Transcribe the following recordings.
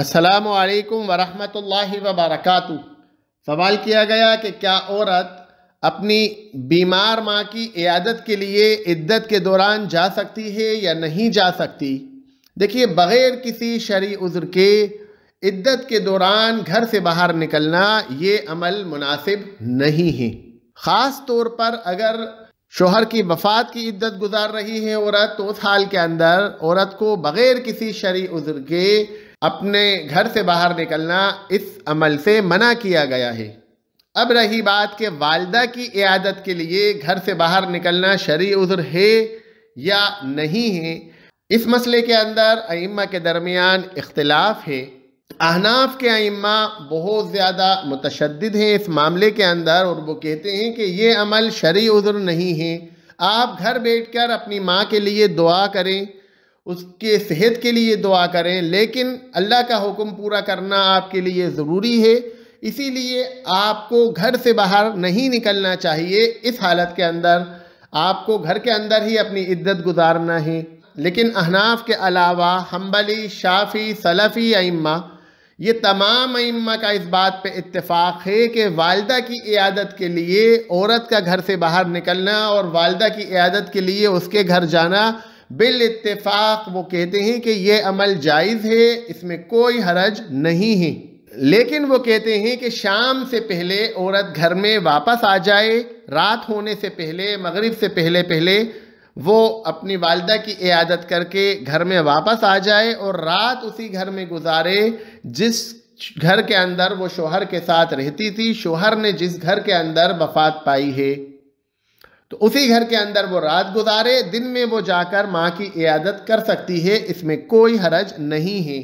असलकम वरहमल वबरक सवाल किया गया कि क्या औरत अपनी बीमार माँ की इयादत के लिए इद्दत के दौरान जा सकती है या नहीं जा सकती देखिए बग़ैर किसी शरी उज़र के इद्दत के दौरान घर से बाहर निकलना ये अमल मुनासिब नहीं है ख़ास तौर पर अगर शोहर की वफात की इद्दत गुजार रही है औरत तो उस हाल के अंदर औरत को बग़ैर किसी शरी उज़र के अपने घर से बाहर निकलना इस अमल से मना किया गया है अब रही बात कि वालदा की इयादत के लिए घर से बाहर निकलना शरी उज़र है या नहीं है इस मसले के अंदर अम्मा के दरमियान इख्तलाफ है अहनाफ के आइम्मा बहुत ज़्यादा मुतशद हैं इस मामले के अंदर और वो कहते हैं कि ये अमल शरी उज़र नहीं है आप घर बैठकर अपनी माँ के लिए दुआ करें उसके सेहत के लिए दुआ करें लेकिन अल्लाह का हुक्म पूरा करना आपके लिए ज़रूरी है इसीलिए आपको घर से बाहर नहीं निकलना चाहिए इस हालत के अंदर आपको घर के अंदर ही अपनी इद्दत गुजारना है लेकिन अहनाफ के अलावा हम्बली शाफ़ी सलफ़ी अम्मा ये तमाम अम्मा का इस बात पे इत्तेफाक है कि वालदा की इयादत के लिए औरत का घर से बाहर निकलना और वालदा की इयादत के लिए उसके घर जाना बिल इतफाक वो कहते हैं कि ये अमल जायज़ है इसमें कोई हरज नहीं है लेकिन वो कहते हैं कि शाम से पहले औरत घर में वापस आ जाए रात होने से पहले मगरिब से पहले पहले वो अपनी वालदा की इयादत करके घर में वापस आ जाए और रात उसी घर में गुजारे जिस घर के अंदर वो शोहर के साथ रहती थी शोहर ने जिस घर के अंदर वफात पाई है तो उसी घर के अंदर वो रात गुजारे दिन में वो जाकर माँ की इयादत कर सकती है इसमें कोई हरज नहीं है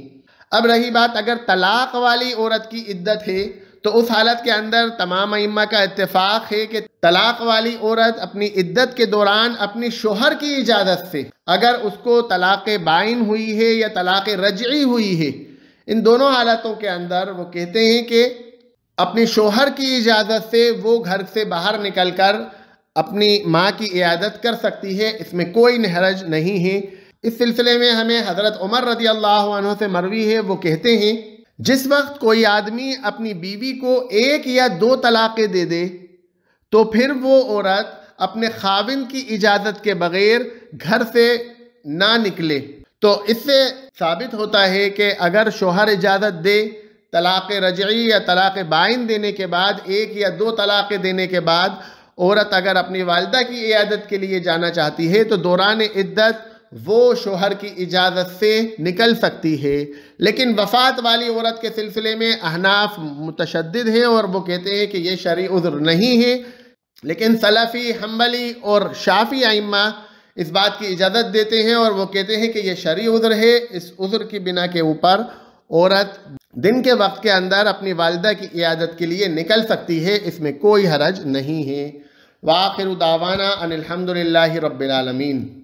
अब रही बात अगर तलाक वाली औरत की इद्दत है तो उस हालत के अंदर तमाम अम्मा का इतफ़ाक़ है कि तलाक वाली औरत अपनी इद्दत के दौरान अपने शोहर की इजाज़त से अगर उसको तलाक बाइन हुई है या तलाक रजई हुई है इन दोनों हालतों के अंदर वो कहते हैं कि अपने शोहर की इजाज़त से वो घर से बाहर निकल कर अपनी माँ की इयादत कर सकती है इसमें कोई नहरज नहीं है इस सिलसिले में हमें हज़रत उमर रदी अल्लाह से मरवी है वो कहते हैं जिस वक्त कोई आदमी अपनी बीवी को एक या दो तलाक़ें दे दे तो फिर वो औरत अपने खाविन की इजाज़त के बग़ैर घर से ना निकले तो इससे साबित होता है कि अगर शोहर इजाज़त दे तलाक़ रजई या तलाक़ बाइन देने के बाद एक या दो तलाक़ें देने के बाद औरत अगर अपनी वालदा की इयादत के लिए जाना चाहती है तो दौरान इद्दत वो शोहर की इजाज़त से निकल सकती है लेकिन वफात वाली औरत के सिलसिले में अहनाफ मुतशद हैं और वो कहते हैं कि ये शरी उज़्र नहीं है लेकिन सलाफ़ी हम्बली और शाफ़ी आइम्मा इस बात की इजाज़त देते हैं और वो कहते हैं कि यह शरी उज़्र है इस उज़्र की बिना के ऊपर औरत दिन के वक्त के अंदर अपनी वालदा की इयादत के लिए निकल सकती है इसमें कोई हरज नहीं है वाखिर दावाना अनिलहमदिल्ला रबालमीन